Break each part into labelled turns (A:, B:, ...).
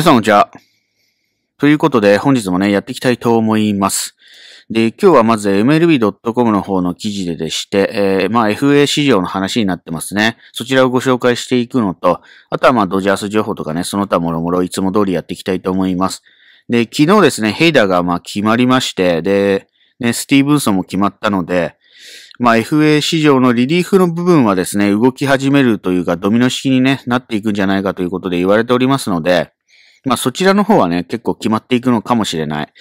A: 皆さんこんにちは。ということで、本日もね、やっていきたいと思います。で、今日はまず MLB.com の方の記事ででして、えー、まあ FA 市場の話になってますね。そちらをご紹介していくのと、あとはまあドジャース情報とかね、その他もろもろいつも通りやっていきたいと思います。で、昨日ですね、ヘイダーがまあ決まりまして、で、ね、スティーブンソンも決まったので、まあ FA 市場のリリーフの部分はですね、動き始めるというかドミノ式に、ね、なっていくんじゃないかということで言われておりますので、まあそちらの方はね、結構決まっていくのかもしれない。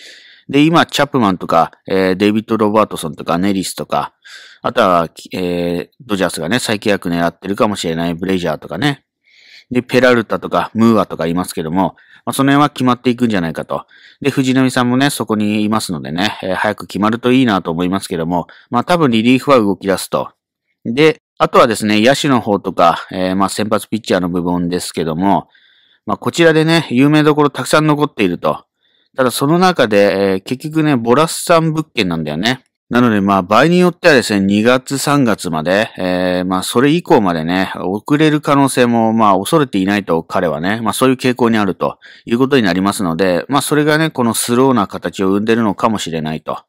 A: で、今、チャップマンとか、えー、デイビッド・ロバートソンとか、ネリスとか、あとは、えー、ドジャースがね、再契約狙ってるかもしれないブレイジャーとかね。で、ペラルタとか、ムーアとかいますけども、まあ、その辺は決まっていくんじゃないかと。で、藤波さんもね、そこにいますのでね、えー、早く決まるといいなと思いますけども、まあ多分リリーフは動き出すと。で、あとはですね、野手の方とか、えー、まあ先発ピッチャーの部分ですけども、まあ、こちらでね、有名どころたくさん残っていると。ただその中で、えー、結局ね、ボラスさん物件なんだよね。なので、まあ、場合によってはですね、2月、3月まで、えー、まあ、それ以降までね、遅れる可能性も、まあ、恐れていないと彼はね、まあ、そういう傾向にあるということになりますので、まあ、それがね、このスローな形を生んでるのかもしれないと。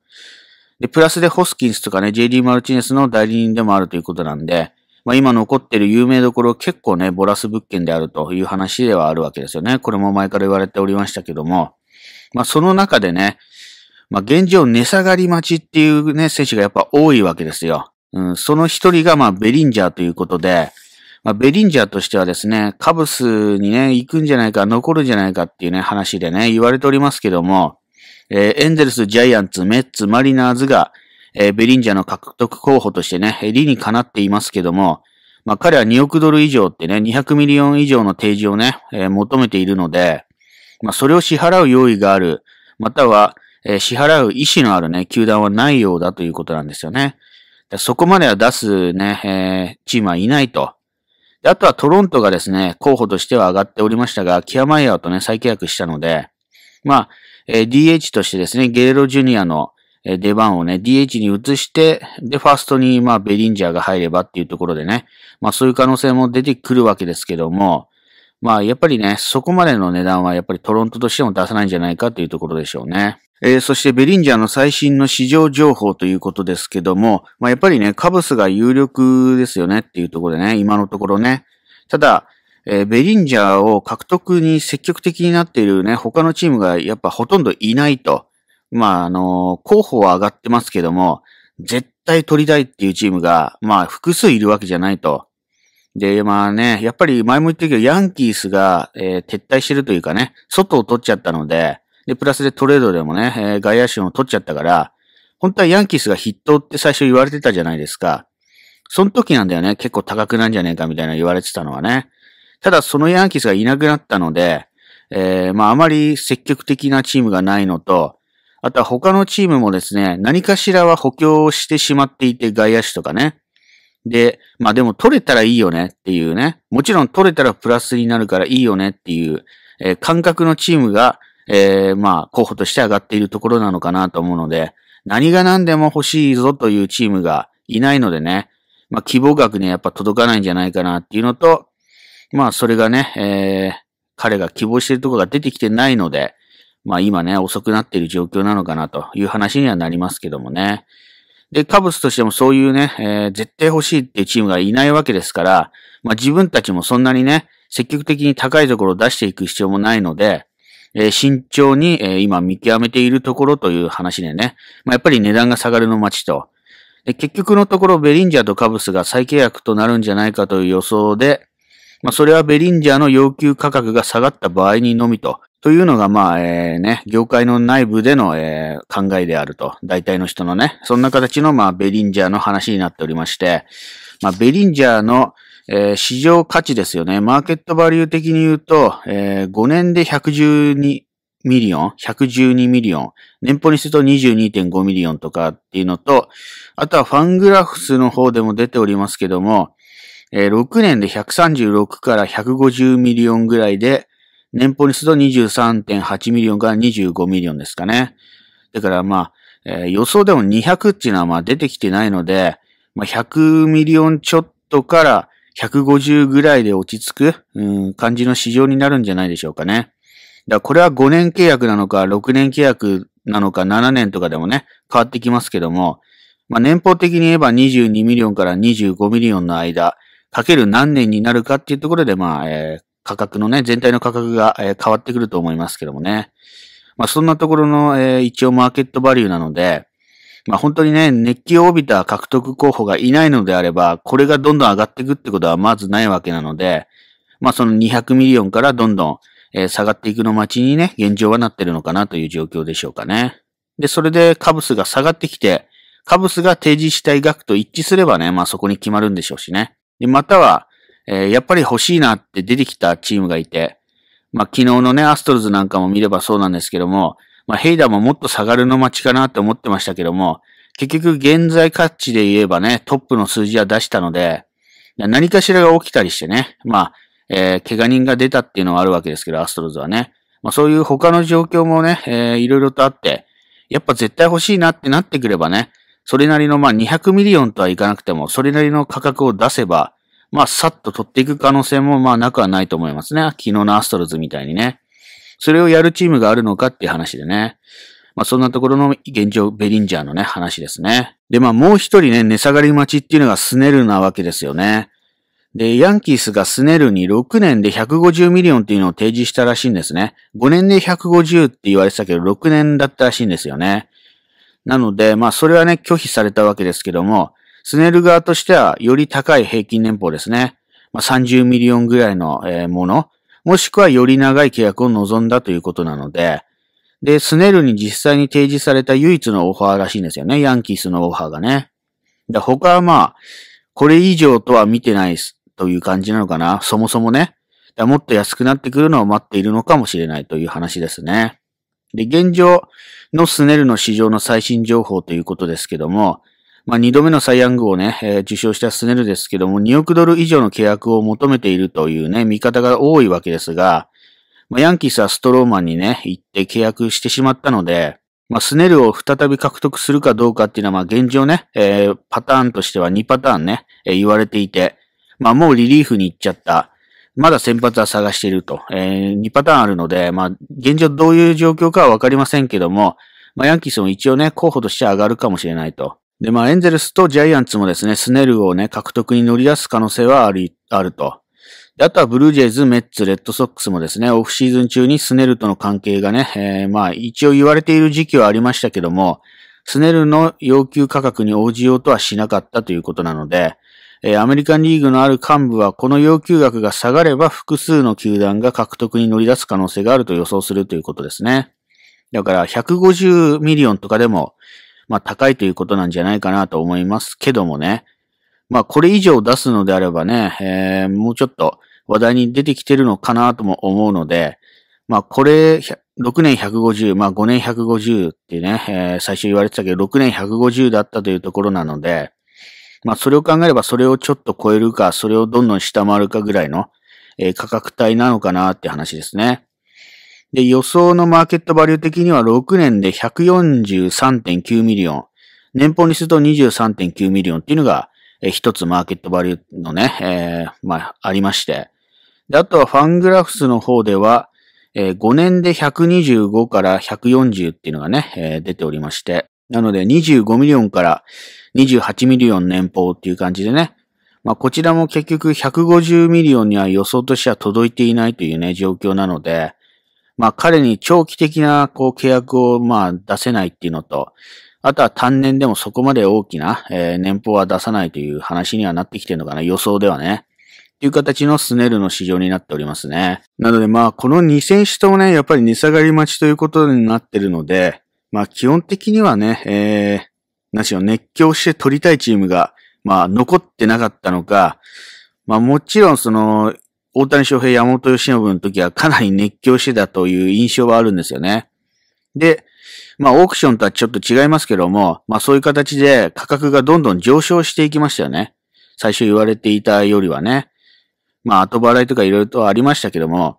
A: で、プラスでホスキンスとかね、JD マルチネスの代理人でもあるということなんで、まあ、今残ってる有名どころ結構ね、ボラス物件であるという話ではあるわけですよね。これも前から言われておりましたけども、まあ、その中でね、まあ、現状値下がり待ちっていうね、選手がやっぱ多いわけですよ。うん、その一人がまあ、ベリンジャーということで、まあ、ベリンジャーとしてはですね、カブスにね、行くんじゃないか、残るんじゃないかっていうね、話でね、言われておりますけども、えー、エンゼルス、ジャイアンツ、メッツ、マリナーズが、えー、ベリンジャーの獲得候補としてね、理にかなっていますけども、まあ、彼は2億ドル以上ってね、200ミリオン以上の提示をね、えー、求めているので、まあ、それを支払う用意がある、または、えー、支払う意思のあるね、球団はないようだということなんですよね。そこまでは出すね、えー、チームはいないと。あとはトロントがですね、候補としては上がっておりましたが、キアマイヤーとね、再契約したので、まあ、えー、DH としてですね、ゲレロジュニアの、え出番をね、DH に移して、で、ファーストに、まあ、ベリンジャーが入ればっていうところでね、まあ、そういう可能性も出てくるわけですけども、まあ、やっぱりね、そこまでの値段はやっぱりトロントとしても出さないんじゃないかというところでしょうね。えー、そしてベリンジャーの最新の市場情報ということですけども、まあ、やっぱりね、カブスが有力ですよねっていうところでね、今のところね。ただ、えー、ベリンジャーを獲得に積極的になっているね、他のチームがやっぱほとんどいないと。まあ、あの候補は上がってますけども、絶対取りたいっていうチームが、まあ、複数いるわけじゃないと。で、まあね、やっぱり前も言ったけど、ヤンキースが、えー、撤退してるというかね、外を取っちゃったので、で、プラスでトレードでもね、えー、外野手を取っちゃったから、本当はヤンキースが筆頭って最初言われてたじゃないですか。その時なんだよね、結構高くなんじゃねえかみたいな言われてたのはね。ただそのヤンキースがいなくなったので、えー、まああまり積極的なチームがないのと、あとは他のチームもですね、何かしらは補強してしまっていて、外野手とかね。で、まあでも取れたらいいよねっていうね。もちろん取れたらプラスになるからいいよねっていう、えー、感覚のチームが、えー、まあ候補として上がっているところなのかなと思うので、何が何でも欲しいぞというチームがいないのでね、まあ希望額に、やっぱ届かないんじゃないかなっていうのと、まあそれがね、えー、彼が希望しているところが出てきてないので、まあ今ね、遅くなっている状況なのかなという話にはなりますけどもね。で、カブスとしてもそういうね、えー、絶対欲しいっていうチームがいないわけですから、まあ自分たちもそんなにね、積極的に高いところを出していく必要もないので、えー、慎重に、えー、今見極めているところという話でね、まあ、やっぱり値段が下がるの待ちと、で結局のところベリンジャーとカブスが再契約となるんじゃないかという予想で、まあ、それはベリンジャーの要求価格が下がった場合にのみとというのが、まあ、えー、ね、業界の内部での、えー、考えであると。大体の人のね、そんな形の、まあ、ベリンジャーの話になっておりまして、まあ、ベリンジャーの、えー、市場価値ですよね。マーケットバリュー的に言うと、えー、5年で112ミリオン、112ミリオン、年俸にすると22.5ミリオンとかっていうのと、あとはファングラフスの方でも出ておりますけども、えー、6年で136から150ミリオンぐらいで、年俸にすると23.8ミリオンから25ミリオンですかね。だからまあ、えー、予想でも200っていうのはまあ出てきてないので、まあ、100ミリオンちょっとから150ぐらいで落ち着く、うん、感じの市場になるんじゃないでしょうかね。だからこれは5年契約なのか、6年契約なのか、7年とかでもね、変わってきますけども、まあ、年俸的に言えば22ミリオンから25ミリオンの間、かける何年になるかっていうところで、まあ、えー、価格のね、全体の価格が、え変わってくると思いますけどもね。まあ、そんなところの、え一応マーケットバリューなので、まあ、本当にね、熱気を帯びた獲得候補がいないのであれば、これがどんどん上がっていくってことはまずないわけなので、まあ、その200ミリオンからどんどん、えー、下がっていくの待ちにね、現状はなってるのかなという状況でしょうかね。で、それで株数が下がってきて、カブスが提示したい額と一致すればね、まあそこに決まるんでしょうしね。で、または、えー、やっぱり欲しいなって出てきたチームがいて、まあ、昨日のね、アストロズなんかも見ればそうなんですけども、まあ、ヘイダーももっと下がるの待ちかなって思ってましたけども、結局現在価値で言えばね、トップの数字は出したので、何かしらが起きたりしてね、まあ、えー、怪我人が出たっていうのはあるわけですけど、アストロズはね。まあそういう他の状況もね、えー、いろいろとあって、やっぱ絶対欲しいなってなってくればね、それなりのまあ200ミリオンとはいかなくても、それなりの価格を出せば、まあ、さっと取っていく可能性も、まあ、なくはないと思いますね。昨日のアストロズみたいにね。それをやるチームがあるのかっていう話でね。まあ、そんなところの現状、ベリンジャーのね、話ですね。で、まあ、もう一人ね、値下がり待ちっていうのがスネルなわけですよね。で、ヤンキースがスネルに6年で150ミリオンっていうのを提示したらしいんですね。5年で150って言われてたけど、6年だったらしいんですよね。なので、まあ、それはね、拒否されたわけですけども、スネル側としてはより高い平均年俸ですね。まあ、30ミリオンぐらいの、もの、もしくはより長い契約を望んだということなので、で、スネルに実際に提示された唯一のオファーらしいんですよね。ヤンキースのオファーがね。で他はまあ、これ以上とは見てないという感じなのかな。そもそもね。もっと安くなってくるのを待っているのかもしれないという話ですね。で、現状のスネルの市場の最新情報ということですけども、まあ、度目のサイ・ヤングをね、えー、受賞したスネルですけども、2億ドル以上の契約を求めているというね、見方が多いわけですが、まあ、ヤンキースはストローマンにね、行って契約してしまったので、まあ、スネルを再び獲得するかどうかっていうのは、まあ、現状ね、えー、パターンとしては2パターンね、えー、言われていて、まあ、もうリリーフに行っちゃった。まだ先発は探していると。えー、2パターンあるので、まあ、現状どういう状況かはわかりませんけども、まあ、ヤンキースも一応ね、候補として上がるかもしれないと。で、まあ、エンゼルスとジャイアンツもですね、スネルをね、獲得に乗り出す可能性はあり、あると。あとはブルージェイズ、メッツ、レッドソックスもですね、オフシーズン中にスネルとの関係がね、えー、まあ、一応言われている時期はありましたけども、スネルの要求価格に応じようとはしなかったということなので、えー、アメリカンリーグのある幹部はこの要求額が下がれば複数の球団が獲得に乗り出す可能性があると予想するということですね。だから150ミリオンとかでもまあ高いということなんじゃないかなと思いますけどもね。まあこれ以上出すのであればね、えー、もうちょっと話題に出てきてるのかなとも思うので、まあこれ、6年150、まあ5年150ってね、えー、最初言われてたけど、6年150だったというところなので、まあそれを考えればそれをちょっと超えるか、それをどんどん下回るかぐらいの、えー、価格帯なのかなって話ですね。で、予想のマーケットバリュー的には6年で143.9ミリオン。年俸にすると23.9ミリオンっていうのが、え一つマーケットバリューのね、えー、まあ、ありまして。で、あとはファングラフスの方では、えー、5年で125から140っていうのがね、えー、出ておりまして。なので25ミリオンから28ミリオン年俸っていう感じでね。まあ、こちらも結局150ミリオンには予想としては届いていないというね、状況なので、まあ彼に長期的なこう契約をまあ出せないっていうのと、あとは単年でもそこまで大きな、えー、年俸は出さないという話にはなってきてるのかな、予想ではね。という形のスネルの市場になっておりますね。なのでまあこの2選手ともね、やっぱり値下がり待ちということになってるので、まあ基本的にはね、えー、なしろ熱狂して取りたいチームが、まあ残ってなかったのか、まあもちろんその大谷翔平、山本由伸の時はかなり熱狂してたという印象はあるんですよね。で、まあオークションとはちょっと違いますけども、まあそういう形で価格がどんどん上昇していきましたよね。最初言われていたよりはね。まあ後払いとか色々とありましたけども、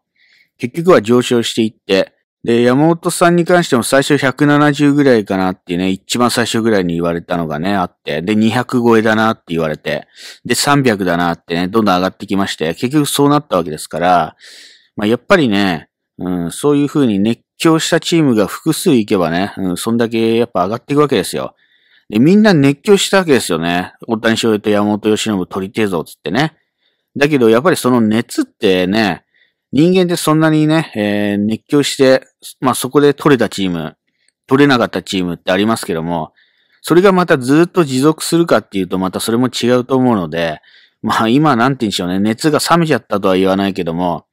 A: 結局は上昇していって、で、山本さんに関しても最初170ぐらいかなっていうね、一番最初ぐらいに言われたのがね、あって、で、200超えだなって言われて、で、300だなってね、どんどん上がってきまして、結局そうなったわけですから、まあ、やっぱりね、うん、そういう風に熱狂したチームが複数いけばね、うん、そんだけやっぱ上がっていくわけですよ。で、みんな熱狂したわけですよね。大谷翔平と山本義信取りてえぞ、つってね。だけど、やっぱりその熱ってね、人間ってそんなにね、えー、熱狂して、まあ、そこで取れたチーム、取れなかったチームってありますけども、それがまたずっと持続するかっていうとまたそれも違うと思うので、まあ今なんて言うんでしょうね、熱が冷めちゃったとは言わないけども、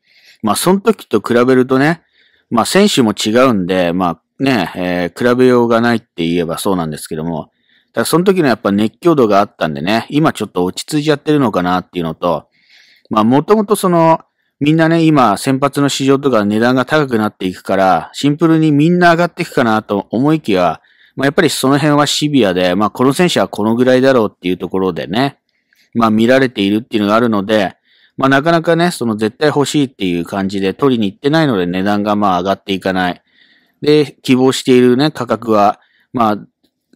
A: まあその時と比べるとね、まあ選手も違うんで、まあね、えー、比べようがないって言えばそうなんですけども、ただその時のやっぱ熱狂度があったんでね、今ちょっと落ち着いちゃってるのかなっていうのと、まあもともとその、みんなね、今、先発の市場とか値段が高くなっていくから、シンプルにみんな上がっていくかなと思いきや、まあ、やっぱりその辺はシビアで、まあ、この選手はこのぐらいだろうっていうところでね、まあ、見られているっていうのがあるので、まあ、なかなかね、その絶対欲しいっていう感じで取りに行ってないので値段がまあ上がっていかない。で、希望しているね、価格は、まあ、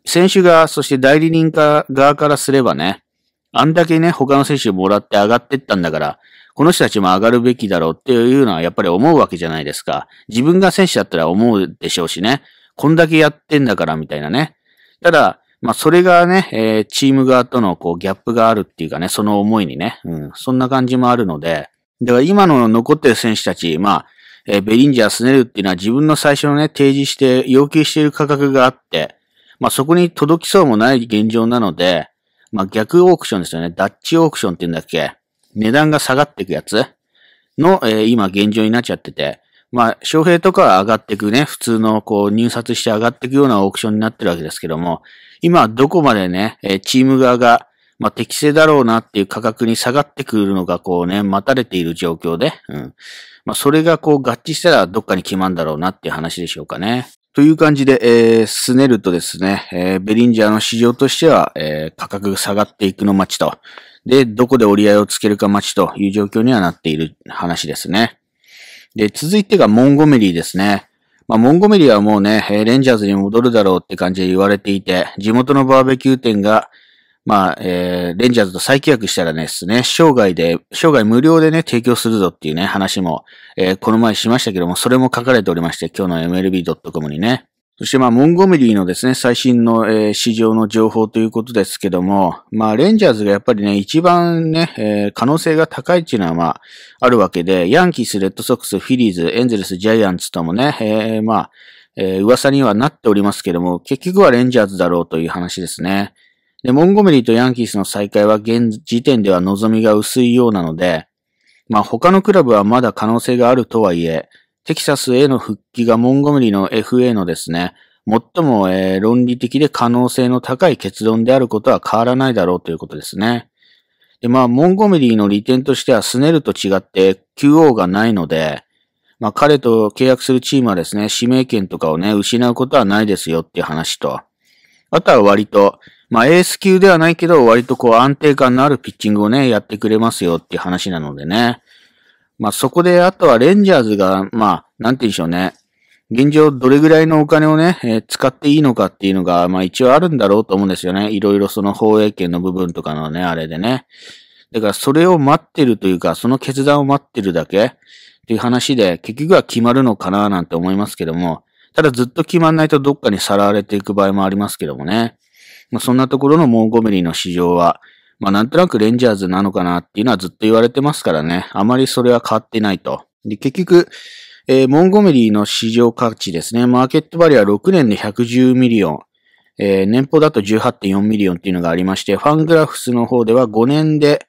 A: 選手が、そして代理人側からすればね、あんだけね、他の選手もらって上がっていったんだから、この人たちも上がるべきだろうっていうのはやっぱり思うわけじゃないですか。自分が選手だったら思うでしょうしね。こんだけやってんだからみたいなね。ただ、まあそれがね、えー、チーム側とのこうギャップがあるっていうかね、その思いにね、うん、そんな感じもあるので、だから今の残ってる選手たち、まあ、えー、ベリンジャー、スネルっていうのは自分の最初のね、提示して要求している価格があって、まあそこに届きそうもない現状なので、まあ逆オークションですよね。ダッチオークションって言うんだっけ値段が下がっていくやつの、えー、今現状になっちゃってて、まあ、翔平とかは上がっていくね、普通のこう入札して上がっていくようなオークションになってるわけですけども、今どこまでね、えー、チーム側が、まあ、適正だろうなっていう価格に下がってくるのがこうね、待たれている状況で、うん。まあ、それがこう合致したらどっかに決まるんだろうなっていう話でしょうかね。という感じで、えー、すねるとですね、えー、ベリンジャーの市場としては、えー、価格が下がっていくの待ちとで、どこで折り合いをつけるか待ちという状況にはなっている話ですね。で、続いてがモンゴメリーですね。まあ、モンゴメリーはもうね、レンジャーズに戻るだろうって感じで言われていて、地元のバーベキュー店が、まあ、えー、レンジャーズと再契約したらね、ですね、生涯で、生涯無料でね、提供するぞっていうね、話も、えー、この前しましたけども、それも書かれておりまして、今日の MLB.com にね。そしてまあ、モンゴメリーのですね、最新の、えー、市場の情報ということですけども、まあ、レンジャーズがやっぱりね、一番ね、えー、可能性が高いっていうのはまあ、あるわけで、ヤンキース、レッドソックス、フィリーズ、エンゼルス、ジャイアンツともね、えー、まあ、えー、噂にはなっておりますけども、結局はレンジャーズだろうという話ですね。で、モンゴメリーとヤンキースの再会は現時点では望みが薄いようなので、まあ他のクラブはまだ可能性があるとはいえ、テキサスへの復帰がモンゴメリーの FA のですね、最も、えー、論理的で可能性の高い結論であることは変わらないだろうということですね。で、まあ、モンゴメリーの利点としては、スネルと違って QO がないので、まあ、彼と契約するチームはですね、指名権とかをね、失うことはないですよっていう話と、あとは割と、まあ、エース級ではないけど、割とこう安定感のあるピッチングをね、やってくれますよっていう話なのでね。まあ、そこで、あとはレンジャーズが、まあ、なんて言うんでしょうね。現状どれぐらいのお金をね、えー、使っていいのかっていうのが、まあ一応あるんだろうと思うんですよね。いろいろその放映権の部分とかのね、あれでね。だからそれを待ってるというか、その決断を待ってるだけっていう話で、結局は決まるのかななんて思いますけども、ただずっと決まんないとどっかにさらわれていく場合もありますけどもね。まあそんなところのモンゴメリーの市場は、まあなんとなくレンジャーズなのかなっていうのはずっと言われてますからね。あまりそれは変わってないと。で、結局、えー、モンゴメリーの市場価値ですね。マーケットバリアは6年で110ミリオン。えー、年俸だと18.4ミリオンっていうのがありまして、ファングラフスの方では5年で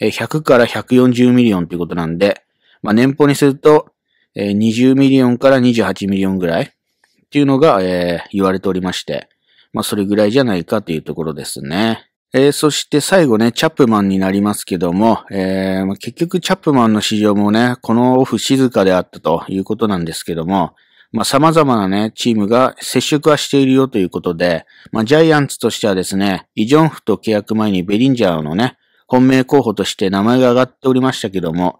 A: 100から140ミリオンということなんで、まあ年俸にすると、えー、20ミリオンから28ミリオンぐらいっていうのが、えー、言われておりまして、まあそれぐらいじゃないかというところですね。えー、そして最後ね、チャップマンになりますけども、えー、結局チャップマンの市場もね、このオフ静かであったということなんですけども、まあ、様々なね、チームが接触はしているよということで、まあ、ジャイアンツとしてはですね、イジョンフと契約前にベリンジャーのね、本命候補として名前が上がっておりましたけども、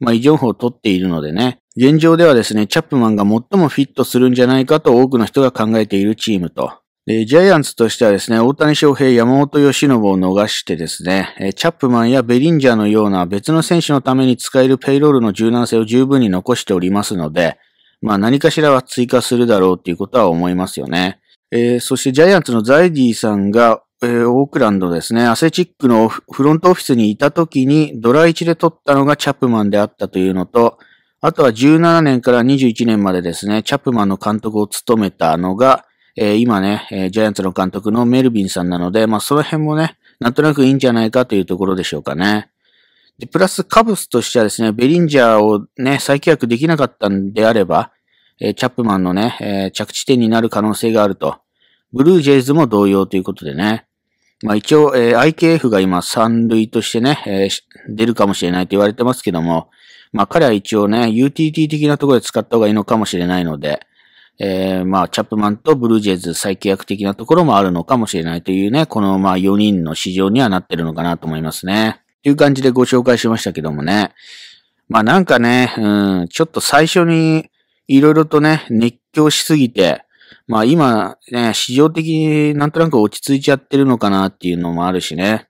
A: まあ、イジョンフを取っているのでね、現状ではですね、チャップマンが最もフィットするんじゃないかと多くの人が考えているチームとえジャイアンツとしてはですね、大谷翔平、山本義信を逃してですね、えチャップマンやベリンジャーのような別の選手のために使えるペイロールの柔軟性を十分に残しておりますので、まあ何かしらは追加するだろうっていうことは思いますよね。えー、そしてジャイアンツのザイディさんが、えー、オークランドですね、アセチックのフロントオフィスにいた時にドラ1で取ったのがチャップマンであったというのと、あとは17年から21年までですね、チャップマンの監督を務めたのが、えー、今ね、えー、ジャイアンツの監督のメルビンさんなので、まあその辺もね、なんとなくいいんじゃないかというところでしょうかね。で、プラスカブスとしてはですね、ベリンジャーをね、再契約できなかったんであれば、えー、チャップマンのね、えー、着地点になる可能性があると。ブルージェイズも同様ということでね。まあ一応、えー、IKF が今三塁としてね、えー、出るかもしれないと言われてますけども、まあ彼は一応ね、UTT 的なところで使った方がいいのかもしれないので、えー、まあ、チャップマンとブルージェイズ再契約的なところもあるのかもしれないというね、このまあ4人の市場にはなってるのかなと思いますね。という感じでご紹介しましたけどもね。まあなんかね、うん、ちょっと最初に色々とね、熱狂しすぎて、まあ今ね、市場的になんとなく落ち着いちゃってるのかなっていうのもあるしね。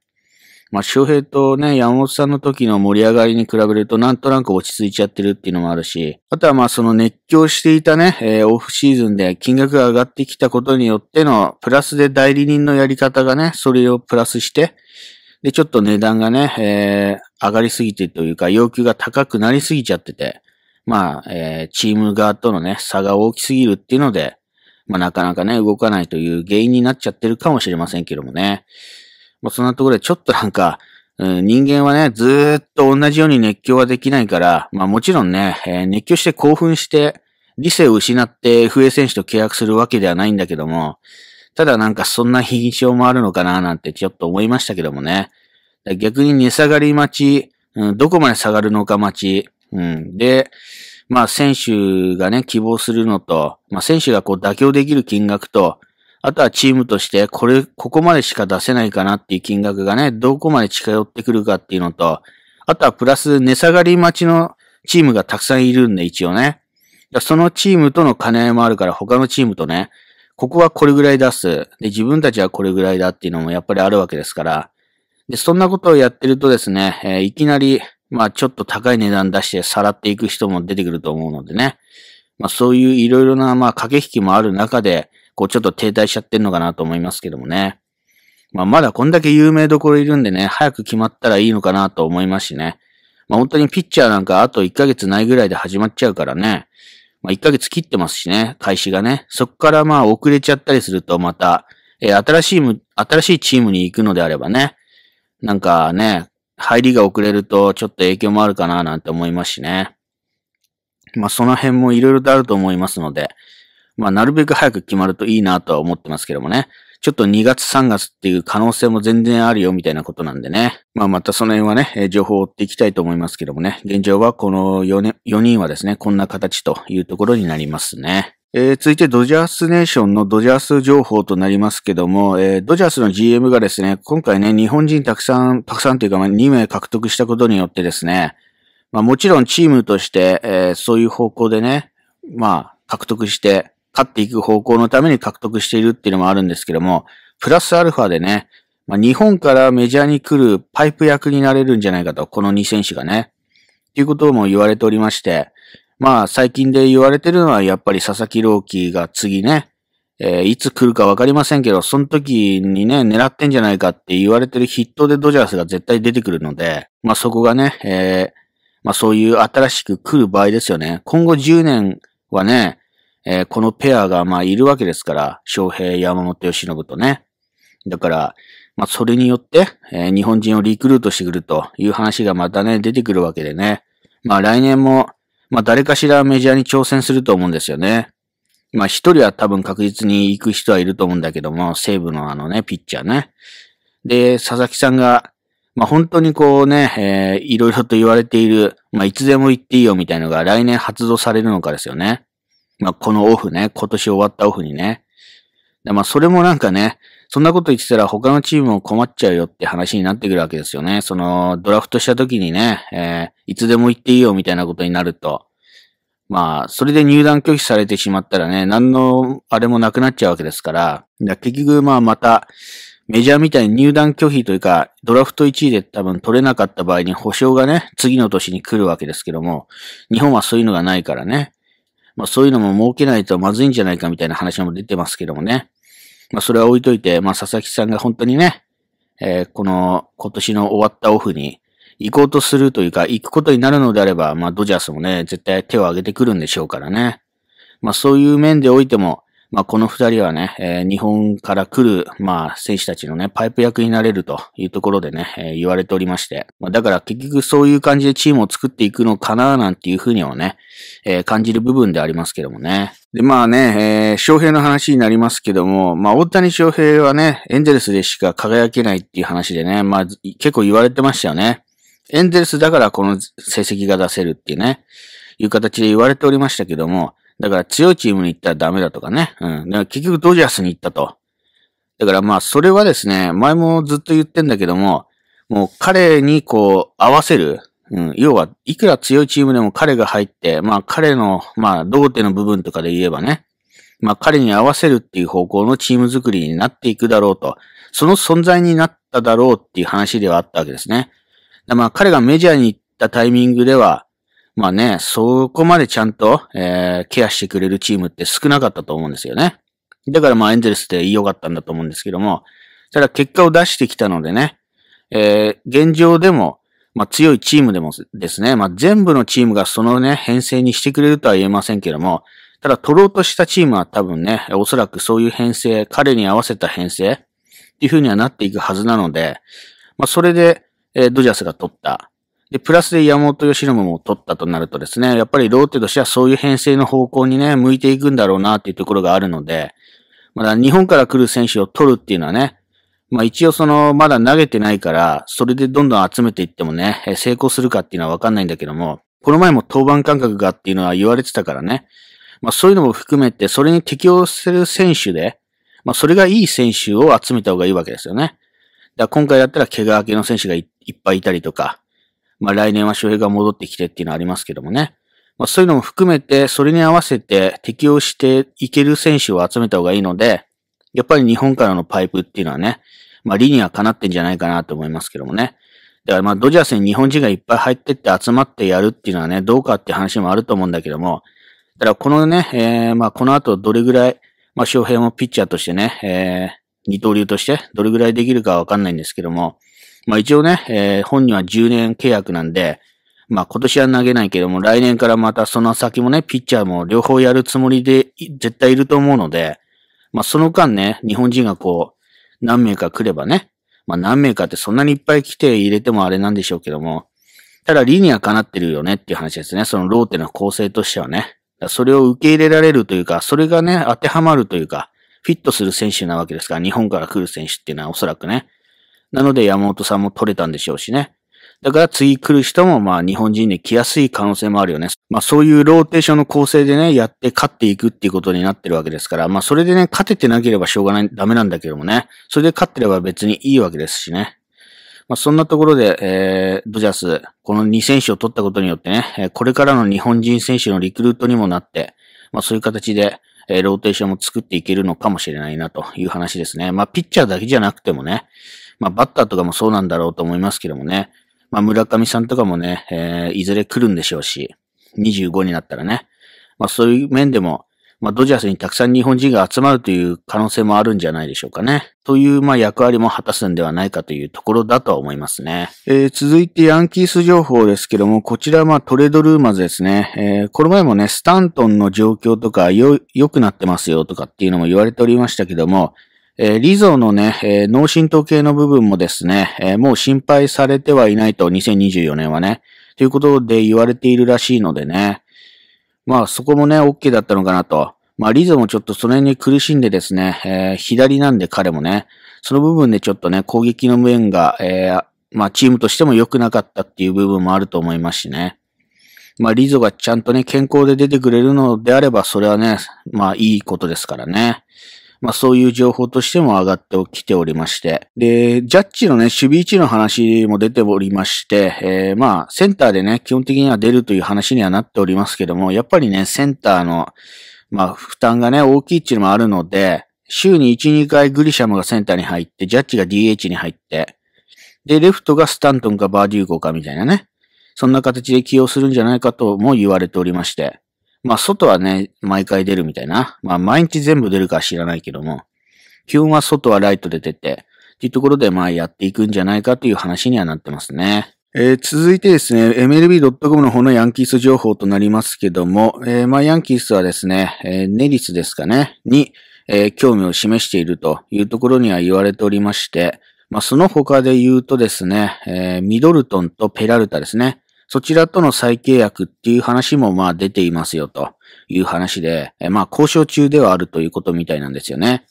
A: まあ、翔平とね、山本さんの時の盛り上がりに比べるとなんとなく落ち着いちゃってるっていうのもあるし、あとはまあその熱狂していたね、えー、オフシーズンで金額が上がってきたことによっての、プラスで代理人のやり方がね、それをプラスして、で、ちょっと値段がね、えー、上がりすぎてというか、要求が高くなりすぎちゃってて、まあ、えー、チーム側とのね、差が大きすぎるっていうので、まあなかなかね、動かないという原因になっちゃってるかもしれませんけどもね。まあ、そんなところでちょっとなんか、うん、人間はね、ずーっと同じように熱狂はできないから、まあもちろんね、えー、熱狂して興奮して、理性を失って FA 選手と契約するわけではないんだけども、ただなんかそんな印象もあるのかななんてちょっと思いましたけどもね。逆に値下がり待ち、うん、どこまで下がるのか待ち、うん、で、まあ選手がね、希望するのと、まあ選手がこう妥協できる金額と、あとはチームとしてこれ、ここまでしか出せないかなっていう金額がね、どこまで近寄ってくるかっていうのと、あとはプラス値下がり待ちのチームがたくさんいるんで、一応ね。そのチームとの兼ね合いもあるから、他のチームとね、ここはこれぐらい出す。で、自分たちはこれぐらいだっていうのもやっぱりあるわけですから。で、そんなことをやってるとですね、えー、いきなり、まあちょっと高い値段出してさらっていく人も出てくると思うのでね。まあそういういろいろな、まあ駆け引きもある中で、こうちょっと停滞しちゃってんのかなと思いますけどもね。まあまだこんだけ有名どころいるんでね、早く決まったらいいのかなと思いますしね。まあ本当にピッチャーなんかあと1ヶ月ないぐらいで始まっちゃうからね。まあ1ヶ月切ってますしね、開始がね。そこからまあ遅れちゃったりするとまた、えー、新しい、新しいチームに行くのであればね。なんかね、入りが遅れるとちょっと影響もあるかななんて思いますしね。まあその辺もいろいろとあると思いますので、まあ、なるべく早く決まるといいなとは思ってますけどもね。ちょっと2月3月っていう可能性も全然あるよみたいなことなんでね。まあまたその辺はね、情報を追っていきたいと思いますけどもね。現状はこの 4, 4人はですね、こんな形というところになりますね。えー、続いてドジャースネーションのドジャース情報となりますけども、えー、ドジャースの GM がですね、今回ね、日本人たくさん、たくさんというか、まあ、2名獲得したことによってですね、まあもちろんチームとして、えー、そういう方向でね、まあ獲得して、勝っていく方向のために獲得しているっていうのもあるんですけども、プラスアルファでね、まあ、日本からメジャーに来るパイプ役になれるんじゃないかと、この2選手がね、っていうことも言われておりまして、まあ最近で言われてるのはやっぱり佐々木朗希が次ね、えー、いつ来るかわかりませんけど、その時にね、狙ってんじゃないかって言われてるヒットでドジャースが絶対出てくるので、まあそこがね、えー、まあそういう新しく来る場合ですよね。今後10年はね、えー、このペアがまあいるわけですから、翔平、山本、由伸とね。だから、まあそれによって、えー、日本人をリクルートしてくるという話がまたね、出てくるわけでね。まあ来年も、まあ誰かしらメジャーに挑戦すると思うんですよね。まあ一人は多分確実に行く人はいると思うんだけども、西武のあのね、ピッチャーね。で、佐々木さんが、まあ本当にこうね、えー、いろいろと言われている、まあいつでも行っていいよみたいなのが来年発動されるのかですよね。まあ、このオフね、今年終わったオフにね。でまあ、それもなんかね、そんなこと言ってたら他のチームも困っちゃうよって話になってくるわけですよね。その、ドラフトした時にね、えー、いつでも行っていいよみたいなことになると。まあ、それで入団拒否されてしまったらね、何のあれもなくなっちゃうわけですから。から結局、まあ、また、メジャーみたいに入団拒否というか、ドラフト1位で多分取れなかった場合に保証がね、次の年に来るわけですけども、日本はそういうのがないからね。まあそういうのも設けないとまずいんじゃないかみたいな話も出てますけどもね。まあそれは置いといて、まあ佐々木さんが本当にね、えー、この今年の終わったオフに行こうとするというか、行くことになるのであれば、まあドジャースもね、絶対手を挙げてくるんでしょうからね。まあそういう面でおいても、まあ、この二人はね、えー、日本から来る、まあ、選手たちのね、パイプ役になれるというところでね、えー、言われておりまして、まあ、だから結局そういう感じでチームを作っていくのかな、なんていうふうにはね、えー、感じる部分でありますけどもね。で、まあね、えー、翔平の話になりますけども、まあ、大谷翔平はね、エンゼルスでしか輝けないっていう話でね、まあ、結構言われてましたよね。エンゼルスだからこの成績が出せるっていうね、いう形で言われておりましたけども、だから強いチームに行ったらダメだとかね。うん。だから結局ドジャースに行ったと。だからまあそれはですね、前もずっと言ってんだけども、もう彼にこう合わせる。うん。要は、いくら強いチームでも彼が入って、まあ彼の、まあ胴手の部分とかで言えばね。まあ彼に合わせるっていう方向のチーム作りになっていくだろうと。その存在になっただろうっていう話ではあったわけですね。まあ彼がメジャーに行ったタイミングでは、まあね、そこまでちゃんと、えー、ケアしてくれるチームって少なかったと思うんですよね。だからまあエンゼルスって良かったんだと思うんですけども、ただ結果を出してきたのでね、えー、現状でも、まあ強いチームでもですね、まあ全部のチームがそのね、編成にしてくれるとは言えませんけども、ただ取ろうとしたチームは多分ね、おそらくそういう編成、彼に合わせた編成っていう風にはなっていくはずなので、まあそれで、えー、ドジャースが取った。で、プラスで山本由伸も取ったとなるとですね、やっぱりローテとしてはそういう編成の方向にね、向いていくんだろうなっていうところがあるので、まだ日本から来る選手を取るっていうのはね、まあ一応その、まだ投げてないから、それでどんどん集めていってもね、成功するかっていうのはわかんないんだけども、この前も登板感覚がっていうのは言われてたからね、まあそういうのも含めて、それに適応する選手で、まあそれがいい選手を集めた方がいいわけですよね。だから今回だったら怪我明けの選手がいっぱいいたりとか、まあ来年は翔平が戻ってきてっていうのはありますけどもね。まあそういうのも含めて、それに合わせて適応していける選手を集めた方がいいので、やっぱり日本からのパイプっていうのはね、まあ理にはかなってんじゃないかなと思いますけどもね。だからまあドジャースに日本人がいっぱい入ってって集まってやるっていうのはね、どうかって話もあると思うんだけども、だからこのね、えー、まあこの後どれぐらい、まあ翔平もピッチャーとしてね、えー、二刀流としてどれぐらいできるかわかんないんですけども、まあ一応ね、えー、本人は10年契約なんで、まあ今年は投げないけども、来年からまたその先もね、ピッチャーも両方やるつもりで、絶対いると思うので、まあその間ね、日本人がこう、何名か来ればね、まあ何名かってそんなにいっぱい来て入れてもあれなんでしょうけども、ただ理にはかなってるよねっていう話ですね。そのローテの構成としてはね。それを受け入れられるというか、それがね、当てはまるというか、フィットする選手なわけですから、日本から来る選手っていうのはおそらくね。なので山本さんも取れたんでしょうしね。だから次来る人もまあ日本人に来やすい可能性もあるよね。まあそういうローテーションの構成でね、やって勝っていくっていうことになってるわけですから、まあそれでね、勝ててなければしょうがない、ダメなんだけどもね。それで勝ってれば別にいいわけですしね。まあそんなところで、えー、ドジャース、この2選手を取ったことによってね、これからの日本人選手のリクルートにもなって、まあそういう形で、えローテーションも作っていけるのかもしれないなという話ですね。まあ、ピッチャーだけじゃなくてもね、まあ、バッターとかもそうなんだろうと思いますけどもね。まあ、村上さんとかもね、えー、いずれ来るんでしょうし、25になったらね。まあ、そういう面でも、まあ、ドジャースにたくさん日本人が集まるという可能性もあるんじゃないでしょうかね。という、まあ、役割も果たすんではないかというところだとは思いますね。えー、続いてヤンキース情報ですけども、こちら、まあ、トレードルーマーズですね。えー、この前もね、スタントンの状況とか、よ、良くなってますよとかっていうのも言われておりましたけども、えー、リゾのね、えー、脳震盪系の部分もですね、えー、もう心配されてはいないと、2024年はね、ということで言われているらしいのでね、まあそこもね、OK だったのかなと。まあリゾもちょっとそれに苦しんでですね、えー、左なんで彼もね、その部分でちょっとね、攻撃の面が、えー、まあチームとしても良くなかったっていう部分もあると思いますしね。まあ、リゾがちゃんとね、健康で出てくれるのであれば、それはね、まあ、いいことですからね。まあそういう情報としても上がってきておりまして、で、ジャッジのね、守備位置の話も出ておりまして、えー、まあセンターでね、基本的には出るという話にはなっておりますけども、やっぱりね、センターの、まあ負担がね、大きいっていうのもあるので、週に1、2回グリシャムがセンターに入って、ジャッジが DH に入って、で、レフトがスタントンかバーデューゴかみたいなね。そんな形で起用するんじゃないかとも言われておりまして。まあ、外はね、毎回出るみたいな。まあ、毎日全部出るかは知らないけども、基本は外はライトで出て、っていうところで、まあ、やっていくんじゃないかという話にはなってますね。えー、続いてですね、MLB.com の方のヤンキース情報となりますけども、えー、まあ、ヤンキースはですね、えー、ネリスですかね、に、えー、興味を示しているというところには言われておりまして、まあ、その他で言うとですね、えー、ミドルトンとペラルタですね。そちらとの再契約っていう話もまあ出ていますよという話で、まあ交渉中ではあるということみたいなんですよね。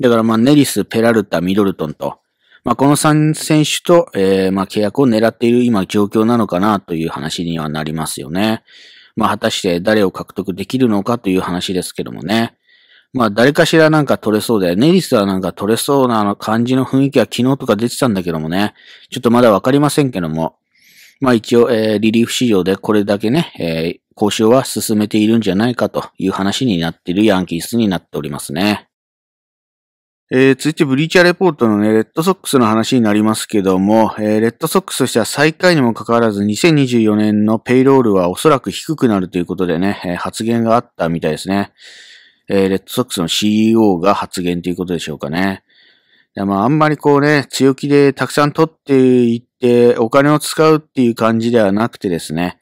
A: だからまあネリス、ペラルタ、ミドルトンと、まあこの3選手と、えー、まあ契約を狙っている今状況なのかなという話にはなりますよね。まあ果たして誰を獲得できるのかという話ですけどもね。まあ誰かしらなんか取れそうで、ネリスはなんか取れそうな感じの雰囲気は昨日とか出てたんだけどもね。ちょっとまだわかりませんけども。まあ一応、えー、リリーフ市場でこれだけね、えー、交渉は進めているんじゃないかという話になっているヤンキースになっておりますね。えー、続いてブリーチャーレポートのね、レッドソックスの話になりますけども、えー、レッドソックスとしては最下位にもかかわらず2024年のペイロールはおそらく低くなるということでね、えー、発言があったみたいですね。えー、レッドソックスの CEO が発言ということでしょうかね。まあ、あんまりこうね、強気でたくさん取っていて、ってお金を使うっていう感じではなくてですね、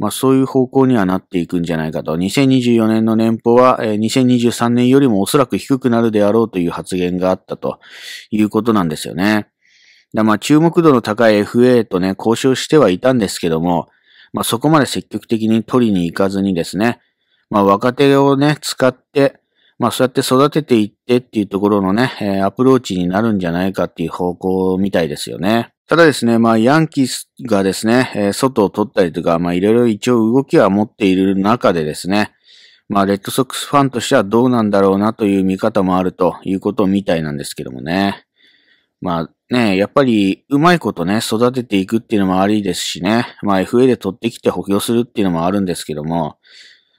A: まあそういう方向にはなっていくんじゃないかと。2024年の年俸は、えー、2023年よりもおそらく低くなるであろうという発言があったということなんですよね。だまあ注目度の高い FA とね、交渉してはいたんですけども、まあそこまで積極的に取りに行かずにですね、まあ若手をね、使って、まあそうやって育てていってっていうところのね、えー、アプローチになるんじゃないかっていう方向みたいですよね。ただですね、まあ、ヤンキースがですね、外を取ったりとか、まあ、いろいろ一応動きは持っている中でですね、まあ、レッドソックスファンとしてはどうなんだろうなという見方もあるということみたいなんですけどもね。まあね、やっぱりうまいことね、育てていくっていうのもありですしね、まあ FA で取ってきて補強するっていうのもあるんですけども、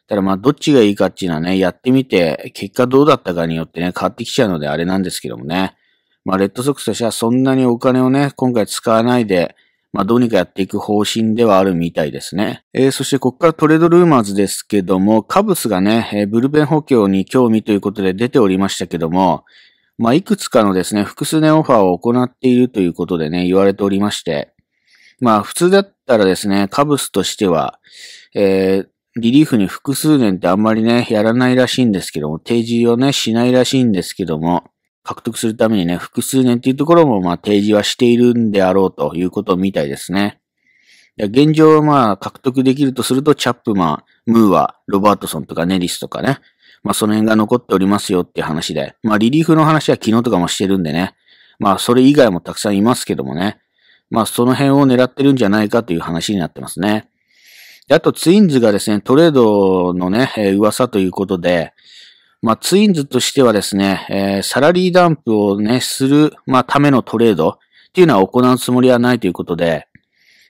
A: ただまあどっちがいいかっていうのはね、やってみて結果どうだったかによってね、変わってきちゃうのであれなんですけどもね。まあ、レッドソックスとしてはそんなにお金をね、今回使わないで、まあ、どうにかやっていく方針ではあるみたいですね。えー、そしてここからトレードルーマーズですけども、カブスがね、えー、ブルペン補強に興味ということで出ておりましたけども、まあ、いくつかのですね、複数年オファーを行っているということでね、言われておりまして、まあ、普通だったらですね、カブスとしては、えー、リリーフに複数年ってあんまりね、やらないらしいんですけども、提示をね、しないらしいんですけども、獲得するためにね、複数年っていうところも、まあ、提示はしているんであろうということみたいですね。現状、まあ、獲得できるとすると、チャップマン、ムーア、ロバートソンとかネリスとかね。まあ、その辺が残っておりますよって話で。まあ、リリーフの話は昨日とかもしてるんでね。まあ、それ以外もたくさんいますけどもね。まあ、その辺を狙ってるんじゃないかという話になってますね。であと、ツインズがですね、トレードのね、噂ということで、まあ、ツインズとしてはですね、えー、サラリーダンプをね、する、まあ、ためのトレードっていうのは行うつもりはないということで、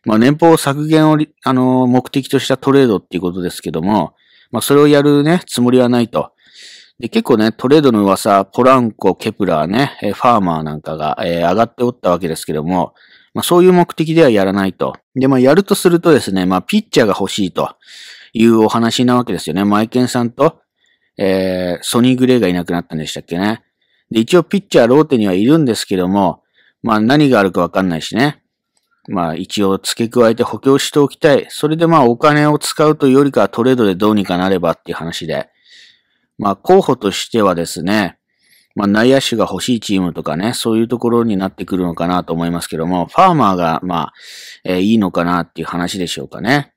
A: まあ、年俸削減を、あのー、目的としたトレードっていうことですけども、まあ、それをやるね、つもりはないと。で、結構ね、トレードの噂、ポランコ、ケプラーね、えファーマーなんかが、えー、上がっておったわけですけども、まあ、そういう目的ではやらないと。で、まあ、やるとするとですね、まあ、ピッチャーが欲しいというお話なわけですよね。マイケンさんと、えー、ソニー・グレイがいなくなったんでしたっけね。で、一応ピッチャーローテにはいるんですけども、まあ何があるかわかんないしね。まあ一応付け加えて補強しておきたい。それでまあお金を使うというよりかはトレードでどうにかなればっていう話で。まあ候補としてはですね、まあ内野手が欲しいチームとかね、そういうところになってくるのかなと思いますけども、ファーマーがまあ、えー、いいのかなっていう話でしょうかね。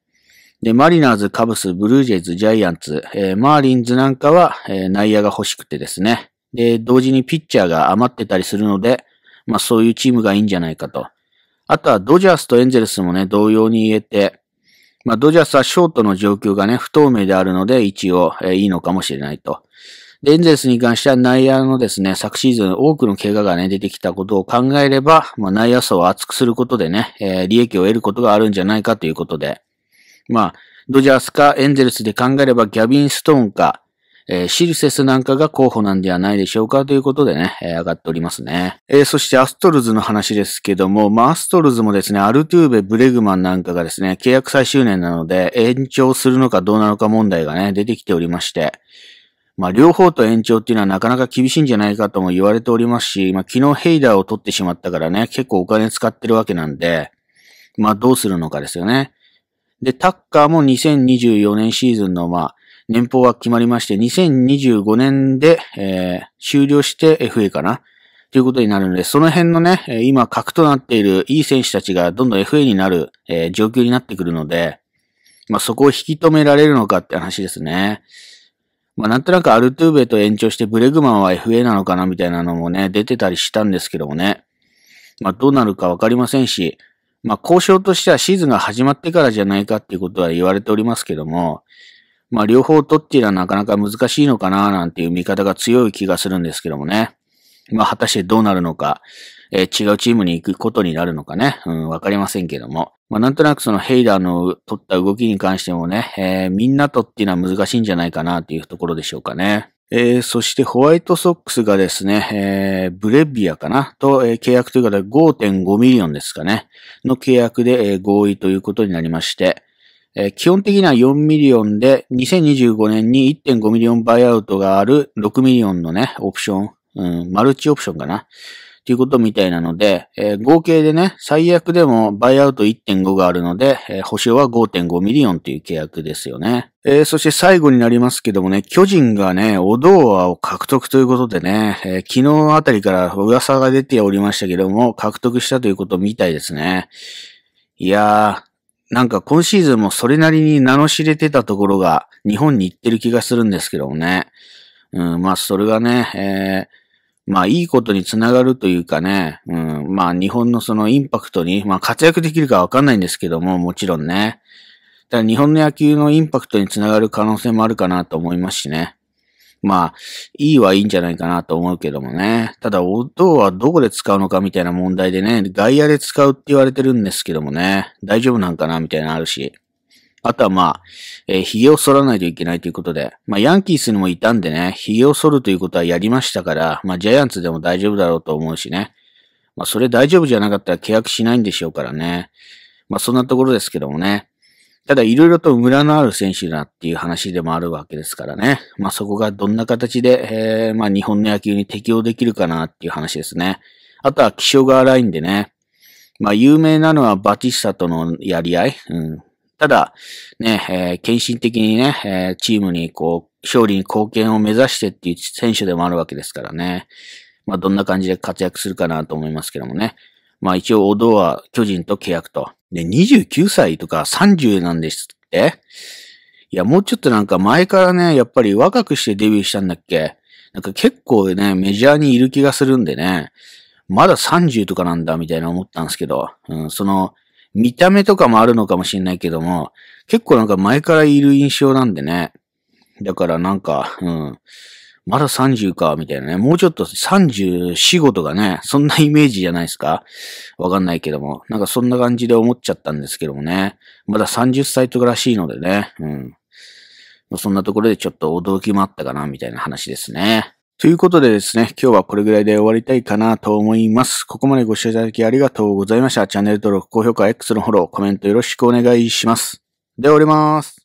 A: で、マリナーズ、カブス、ブルージェイズ、ジャイアンツ、えー、マーリンズなんかは、えー、内野が欲しくてですね。で、同時にピッチャーが余ってたりするので、まあそういうチームがいいんじゃないかと。あとはドジャースとエンゼルスもね、同様に言えて、まあドジャースはショートの状況がね、不透明であるので、一応、えー、いいのかもしれないと。で、エンゼルスに関しては内野のですね、昨シーズン多くの怪我がね、出てきたことを考えれば、まあ内野層を厚くすることでね、えー、利益を得ることがあるんじゃないかということで、まあ、ドジャースかエンゼルスで考えればギャビン・ストーンか、えー、シルセスなんかが候補なんではないでしょうかということでね、えー、上がっておりますね。えー、そしてアストルズの話ですけども、まあ、アストルズもですね、アルトゥーベ・ブレグマンなんかがですね、契約最終年なので、延長するのかどうなのか問題がね、出てきておりまして、まあ、両方と延長っていうのはなかなか厳しいんじゃないかとも言われておりますし、まあ、昨日ヘイダーを取ってしまったからね、結構お金使ってるわけなんで、まあ、どうするのかですよね。で、タッカーも2024年シーズンの、まあ、年俸が決まりまして、2025年で、えー、終了して FA かな。ということになるので、その辺のね、今核となっているいい選手たちがどんどん FA になる、えー、状況になってくるので、まあ、そこを引き止められるのかって話ですね。まあ、なんとなくアルトゥーベと延長してブレグマンは FA なのかなみたいなのもね、出てたりしたんですけどもね。まあ、どうなるかわかりませんし、まあ、交渉としてはシーズンが始まってからじゃないかっていうことは言われておりますけども、まあ、両方取っていうのはなかなか難しいのかななんていう見方が強い気がするんですけどもね。まあ、果たしてどうなるのか、えー、違うチームに行くことになるのかね、うん、わかりませんけども。まあ、なんとなくそのヘイダーの取った動きに関してもね、えー、みんなとっていうのは難しいんじゃないかなっていうところでしょうかね。えー、そしてホワイトソックスがですね、えー、ブレビアかなと、えー、契約という方5.5ミリオンですかね、の契約で、えー、合意ということになりまして、えー、基本的には4ミリオンで、2025年に1.5ミリオンバイアウトがある6ミリオンのね、オプション、うん、マルチオプションかな。とていうことみたいなので、えー、合計でね、最悪でもバイアウト1.5があるので、えー、保証は5.5ミリオンっていう契約ですよね。えー、そして最後になりますけどもね、巨人がね、オドーアを獲得ということでね、えー、昨日あたりから噂が出ておりましたけども、獲得したということみたいですね。いやー、なんか今シーズンもそれなりに名の知れてたところが日本に行ってる気がするんですけどもね。うん、まあそれがね、えーまあ、いいことにつながるというかね、うん、まあ、日本のそのインパクトに、まあ、活躍できるかわかんないんですけども、もちろんね。ただ、日本の野球のインパクトにつながる可能性もあるかなと思いますしね。まあ、いいはいいんじゃないかなと思うけどもね。ただ、音はどこで使うのかみたいな問題でね、外野で使うって言われてるんですけどもね、大丈夫なんかなみたいなのあるし。あとはまあ、えー、髭を剃らないといけないということで、まあ、ヤンキースにもいたんでね、髭を剃るということはやりましたから、まあ、ジャイアンツでも大丈夫だろうと思うしね。まあ、それ大丈夫じゃなかったら契約しないんでしょうからね。まあ、そんなところですけどもね。ただ、いろいろとムラのある選手だっていう話でもあるわけですからね。まあ、そこがどんな形で、えー、まあ、日本の野球に適応できるかなっていう話ですね。あとは、気象が荒いんでね。まあ、有名なのはバティスタとのやり合い。うん。ただ、ね、えー、献身的にね、えー、チームにこう、勝利に貢献を目指してっていう選手でもあるわけですからね。まあ、どんな感じで活躍するかなと思いますけどもね。まあ、一応、オドは巨人と契約と。で、29歳とか30なんですって。いや、もうちょっとなんか前からね、やっぱり若くしてデビューしたんだっけなんか結構ね、メジャーにいる気がするんでね、まだ30とかなんだみたいな思ったんですけど、うん、その、見た目とかもあるのかもしんないけども、結構なんか前からいる印象なんでね。だからなんか、うん。まだ30か、みたいなね。もうちょっと34、5とかね、そんなイメージじゃないですかわかんないけども。なんかそんな感じで思っちゃったんですけどもね。まだ30歳とからしいのでね。うん。そんなところでちょっと驚きもあったかな、みたいな話ですね。ということでですね、今日はこれぐらいで終わりたいかなと思います。ここまでご視聴いただきありがとうございました。チャンネル登録、高評価、X のフォロー、コメントよろしくお願いします。では、終わります。